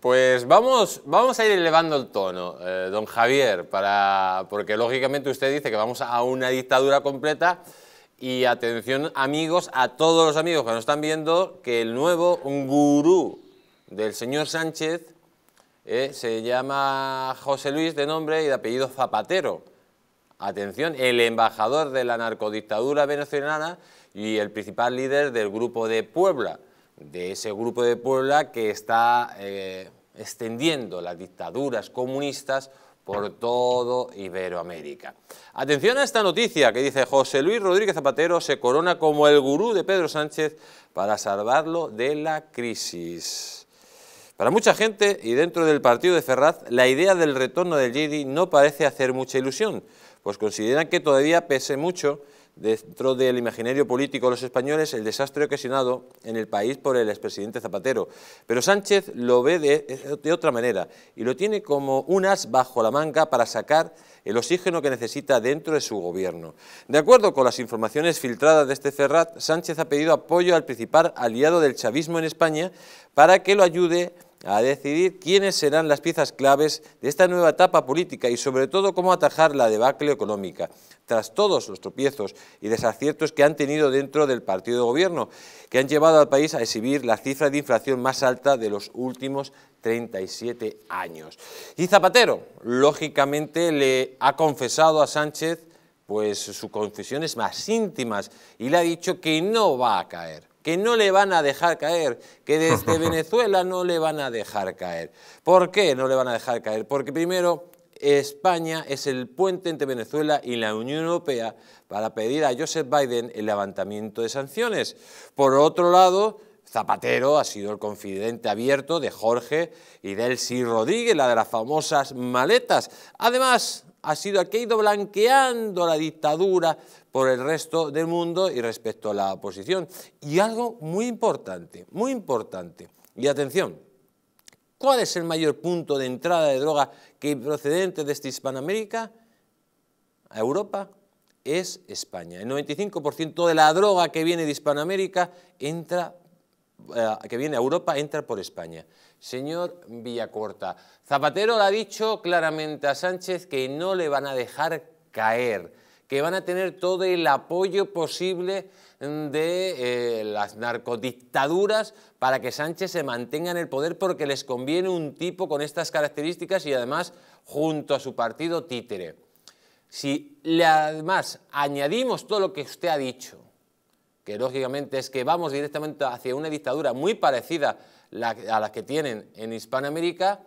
Pues vamos, vamos a ir elevando el tono, eh, don Javier, para, porque lógicamente usted dice que vamos a una dictadura completa y atención amigos, a todos los amigos que nos están viendo, que el nuevo gurú del señor Sánchez eh, se llama José Luis de nombre y de apellido Zapatero. Atención, el embajador de la narcodictadura venezolana y el principal líder del grupo de Puebla de ese grupo de Puebla que está eh, extendiendo las dictaduras comunistas por todo Iberoamérica. Atención a esta noticia que dice José Luis Rodríguez Zapatero se corona como el gurú de Pedro Sánchez para salvarlo de la crisis. Para mucha gente y dentro del partido de Ferraz, la idea del retorno del Jedi no parece hacer mucha ilusión, pues consideran que todavía pese mucho dentro del imaginario político de los españoles el desastre ocasionado en el país por el expresidente Zapatero. Pero Sánchez lo ve de, otra manera y lo tiene como un as bajo la manga para sacar el oxígeno que necesita dentro de su gobierno. De acuerdo con las informaciones filtradas de este Ferrat, Sánchez ha pedido apoyo al principal aliado del chavismo en España para que lo ayude a decidir quiénes serán las piezas claves de esta nueva etapa política y sobre todo cómo atajar la debacle económica, tras todos los tropiezos y desaciertos que han tenido dentro del partido de gobierno, que han llevado al país a exhibir la cifra de inflación más alta de los últimos 37 años. Y Zapatero, lógicamente, le ha confesado a Sánchez pues sus confesiones más íntimas y le ha dicho que no va a caer que no le van a dejar caer, que desde Venezuela no le van a dejar caer. ¿Por qué no le van a dejar caer? Porque primero España es el puente entre Venezuela y la Unión Europea para pedir a Joseph Biden el levantamiento de sanciones. Por otro lado, Zapatero ha sido el confidente abierto de Jorge y Delcy Rodríguez, la de las famosas maletas. Además, ha sido ido blanqueando la dictadura por el resto del mundo y respecto a la oposición. Y algo muy importante, muy importante, y atención, ¿cuál es el mayor punto de entrada de droga que procedente de Hispanoamérica a Europa? Es España. El 95% de la droga que viene de Hispanoamérica entra eh, que viene a Europa entra por España. Señor Villacorta, Zapatero le ha dicho claramente a Sánchez que no le van a dejar caer que van a tener todo el apoyo posible mm, de eh, las narcodictaduras para que Sánchez se mantenga en el poder porque les conviene un tipo con estas características y además junto a su partido títere. Si además añadimos todo lo que usted ha dicho, que lógicamente es que vamos directamente hacia una dictadura muy parecida a las que tienen en Hispanoamérica,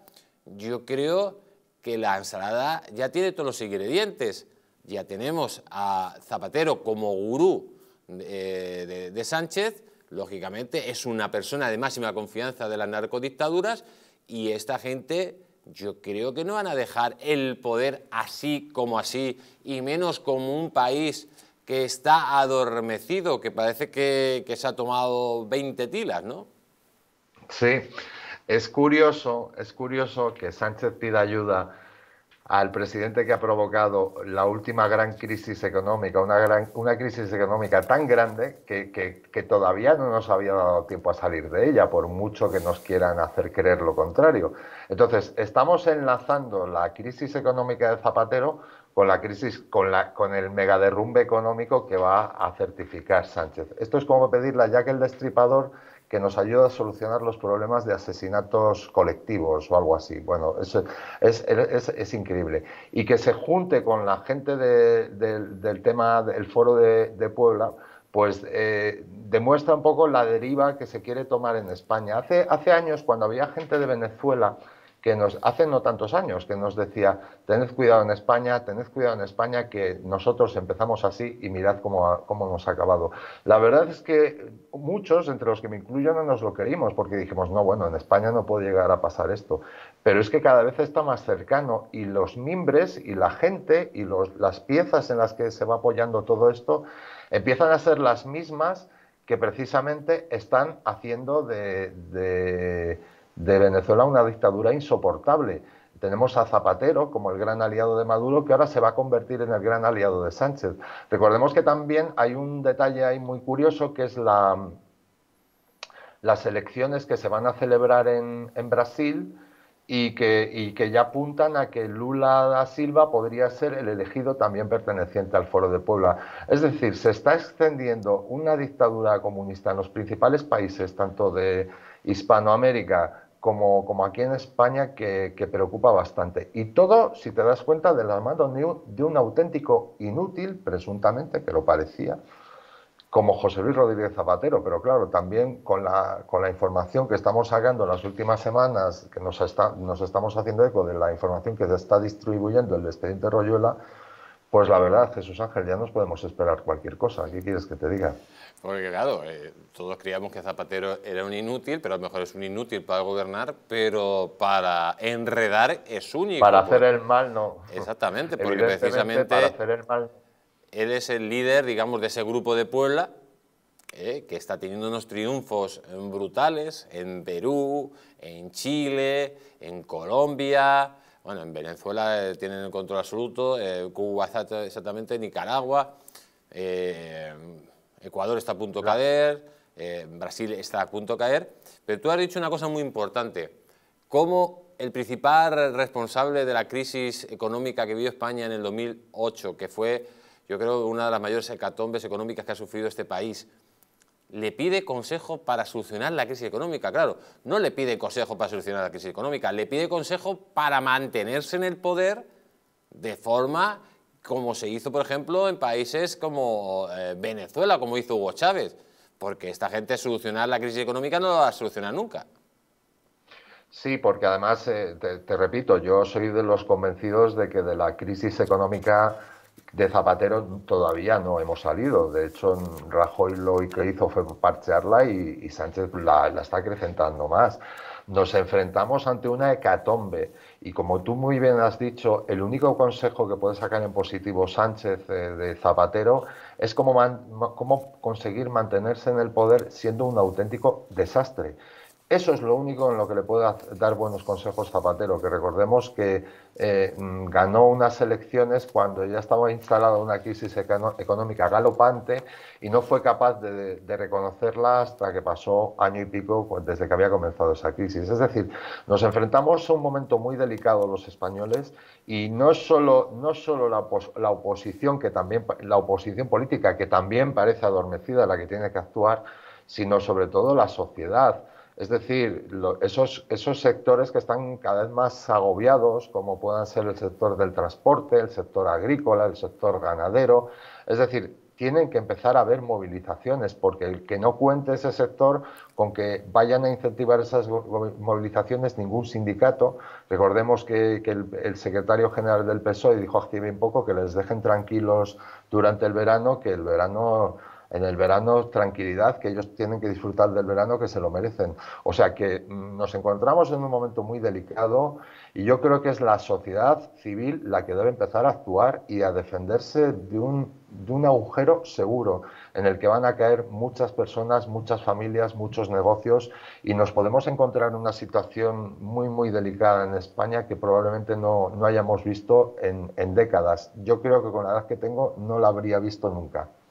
yo creo que la ensalada ya tiene todos los ingredientes ya tenemos a Zapatero como gurú eh, de, Sánchez, lógicamente es una persona de máxima confianza de las narcodictaduras y esta gente yo creo que no van a dejar el poder así como así, y menos como un país que está adormecido, que parece que, se ha tomado 20 tilas, ¿no? Sí, es curioso, es curioso que Sánchez pida ayuda al presidente que ha provocado la última gran crisis económica, una, gran, una crisis económica tan grande que, que, todavía no nos había dado tiempo a salir de ella, por mucho que nos quieran hacer creer lo contrario. Entonces, estamos enlazando la crisis económica de Zapatero con la crisis, con, la, con el megaderrumbe económico que va a certificar Sánchez. Esto es como pedirle ya que el Destripador que nos ayuda a solucionar los problemas de asesinatos colectivos o algo así. Bueno, es, increíble. Y que se junte con la gente del tema del foro de, Puebla, pues eh, demuestra un poco la deriva que se quiere tomar en España. Hace, hace años, cuando había gente de Venezuela, que nos hace no tantos años que nos decía tened cuidado en España, tened cuidado en España que nosotros empezamos así y mirad cómo, nos ha acabado. La verdad es que muchos, entre los que me incluyo, no nos lo queríamos porque dijimos no, bueno, en España no puede llegar a pasar esto. Pero es que cada vez está más cercano y los mimbres y la gente y las piezas en las que se va apoyando todo esto empiezan a ser las mismas que precisamente están haciendo de de Venezuela una dictadura insoportable. Tenemos a Zapatero como el gran aliado de Maduro, que ahora se va a convertir en el gran aliado de Sánchez. Recordemos que también hay un detalle ahí muy curioso, que es la, las elecciones que se van a celebrar en, Brasil y que, y que ya apuntan a que Lula da Silva podría ser el elegido también perteneciente al Foro de Puebla. Es decir, se está extendiendo una dictadura comunista en los principales países, tanto de, Hispanoamérica, como, como aquí en España, que, que, preocupa bastante. Y todo, si te das cuenta, de la de un auténtico inútil, presuntamente, que lo parecía, como José Luis Rodríguez Zapatero, pero claro, también con la, con la información que estamos sacando en las últimas semanas, que nos, está, nos estamos haciendo eco de la información que se está distribuyendo el expediente Royuela, pues la verdad, Jesús Ángel, ya nos podemos esperar cualquier cosa. ¿Qué quieres que te diga? Porque claro, eh, todos creíamos que Zapatero era un inútil, pero a lo mejor es un inútil para gobernar, pero para enredar es único. Para hacer el mal, no. Exactamente, porque precisamente hacer él es el líder, digamos, de ese grupo de Puebla, eh, que está teniendo unos triunfos brutales en Perú, en Chile, en Colombia, bueno, en Venezuela eh, tienen el control absoluto, eh, Cuba exactamente, Nicaragua, eh, Ecuador está a punto de caer, Brasil está a punto de caer. Pero tú has dicho una cosa muy importante, como el principal responsable de la crisis económica que vivió España en el 2008, que fue, yo creo, una de las mayores hecatombes económicas que ha sufrido este país, le pide consejo para solucionar la crisis económica. Claro, no le pide consejo para solucionar la crisis económica, le pide consejo para mantenerse en el poder de forma como se hizo, por ejemplo, en países como eh, Venezuela, como hizo Hugo Chávez, porque esta gente solucionar la crisis económica no la va a solucionar nunca. Sí, porque además, eh, te repito, yo soy de los convencidos de que de la crisis económica de Zapatero todavía no hemos salido. De hecho, Rajoy lo que hizo fue parchearla y, Sánchez la, está acrecentando más. Nos enfrentamos ante una hecatombe. Y como tú muy bien has dicho, el único consejo que puede sacar en positivo Sánchez eh, de Zapatero es cómo, cómo, conseguir mantenerse en el poder siendo un auténtico desastre. Eso es lo único en lo que le puedo dar buenos consejos Zapatero, que recordemos que eh, mm, ganó unas elecciones cuando ya estaba instalada una crisis económica galopante y no fue capaz de, reconocerla hasta que pasó año y pico pues, desde que había comenzado esa crisis. Es decir, nos enfrentamos a un momento muy delicado los españoles y no solo, no solo la oposición, que también, la oposición política, que también parece adormecida la que tiene que actuar, sino sobre todo la sociedad es decir, esos, esos sectores que están cada vez más agobiados, como puedan ser el sector del transporte, el sector agrícola, el sector ganadero, es decir, tienen que empezar a haber movilizaciones, porque el que no cuente ese sector con que vayan a incentivar esas movilizaciones ningún sindicato. Recordemos que, el, secretario general del PSOE dijo hace bien poco que les dejen tranquilos durante el verano, que el verano en el verano tranquilidad, que ellos tienen que disfrutar del verano, que se lo merecen. O sea que mm, nos encontramos en un momento muy delicado y yo creo que es la sociedad civil la que debe empezar a actuar y a defenderse de un, de un agujero seguro en el que van a caer muchas personas, muchas familias, muchos negocios y nos podemos encontrar en una situación muy, muy delicada en España que probablemente no, hayamos visto en, en décadas. Yo creo que con la edad que tengo no la habría visto nunca.